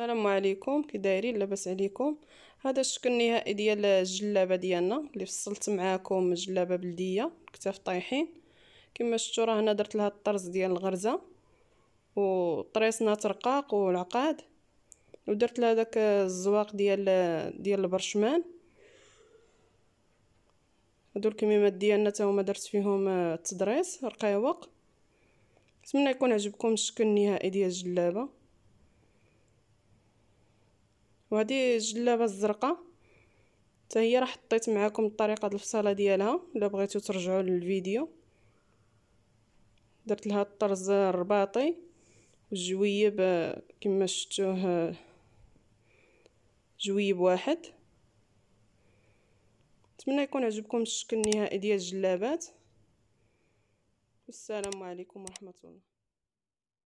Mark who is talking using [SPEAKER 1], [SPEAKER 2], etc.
[SPEAKER 1] السلام عليكم كي دايرين لاباس عليكم هذا الشكل النهائي ديال الجلابه ديالنا اللي فصلت معاكم جلابه بلديه كتاف طايحين كما شفتوا راه هنا درت لها الطرز ديال الغرزه وطريصنات رقاق والعقاد ودرت لها داك الزواق ديال ديال البرشمان هادو الكميمات ديالنا تا هما درت فيهم آه، التضريس رقيوق نتمنى يكون عجبكم الشكل النهائي ديال الجلابه وهذه الجلابه الزرقاء حتى هي راه حطيت معكم الطريقه ديال الفصاله ديالها الا بغيتو ترجعوا للفيديو درت لها الطرز الرباطي وجويب كما شفتوه جويب واحد نتمنى يكون عجبكم الشكل النهائي ديال الجلابات والسلام عليكم ورحمه الله